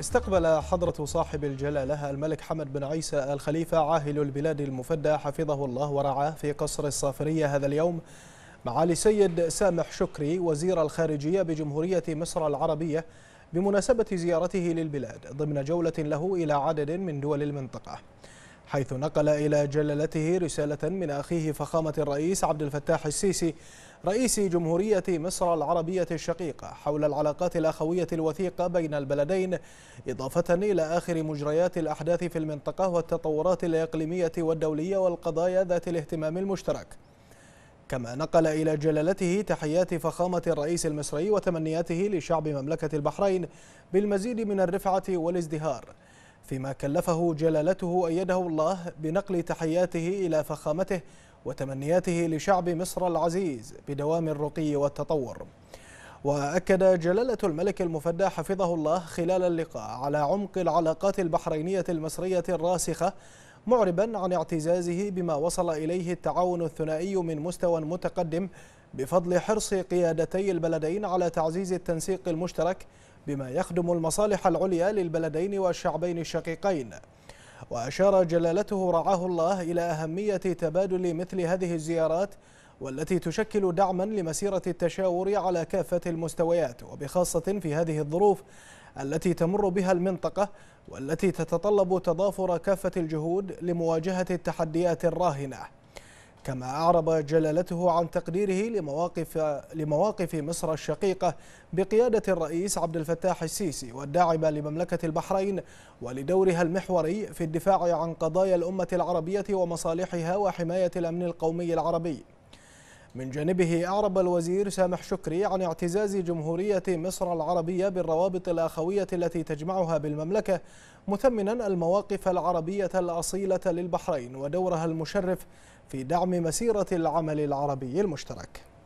استقبل حضرة صاحب الجلالة الملك حمد بن عيسى الخليفة عاهل البلاد المفدى حفظه الله ورعاه في قصر الصافرية هذا اليوم معالي سيد سامح شكري وزير الخارجية بجمهورية مصر العربية بمناسبة زيارته للبلاد ضمن جولة له إلى عدد من دول المنطقة حيث نقل إلى جلالته رسالة من أخيه فخامة الرئيس عبد الفتاح السيسي رئيس جمهورية مصر العربية الشقيقة حول العلاقات الأخوية الوثيقة بين البلدين إضافة إلى آخر مجريات الأحداث في المنطقة والتطورات الإقليمية والدولية والقضايا ذات الاهتمام المشترك كما نقل إلى جلالته تحيات فخامة الرئيس المصري وتمنياته لشعب مملكة البحرين بالمزيد من الرفعة والازدهار فيما كلفه جلالته أيده الله بنقل تحياته إلى فخامته وتمنياته لشعب مصر العزيز بدوام الرقي والتطور وأكد جلالة الملك المفدى حفظه الله خلال اللقاء على عمق العلاقات البحرينية المصرية الراسخة معربا عن اعتزازه بما وصل إليه التعاون الثنائي من مستوى متقدم بفضل حرص قيادتي البلدين على تعزيز التنسيق المشترك بما يخدم المصالح العليا للبلدين والشعبين الشقيقين وأشار جلالته رعاه الله إلى أهمية تبادل مثل هذه الزيارات والتي تشكل دعما لمسيرة التشاور على كافة المستويات وبخاصة في هذه الظروف التي تمر بها المنطقة والتي تتطلب تضافر كافة الجهود لمواجهة التحديات الراهنة كما أعرب جلالته عن تقديره لمواقف, لمواقف مصر الشقيقة بقيادة الرئيس عبد الفتاح السيسي والداعمة لمملكة البحرين ولدورها المحوري في الدفاع عن قضايا الأمة العربية ومصالحها وحماية الأمن القومي العربي من جانبه أعرب الوزير سامح شكري عن اعتزاز جمهورية مصر العربية بالروابط الأخوية التي تجمعها بالمملكة مثمنا المواقف العربية الأصيلة للبحرين ودورها المشرف في دعم مسيرة العمل العربي المشترك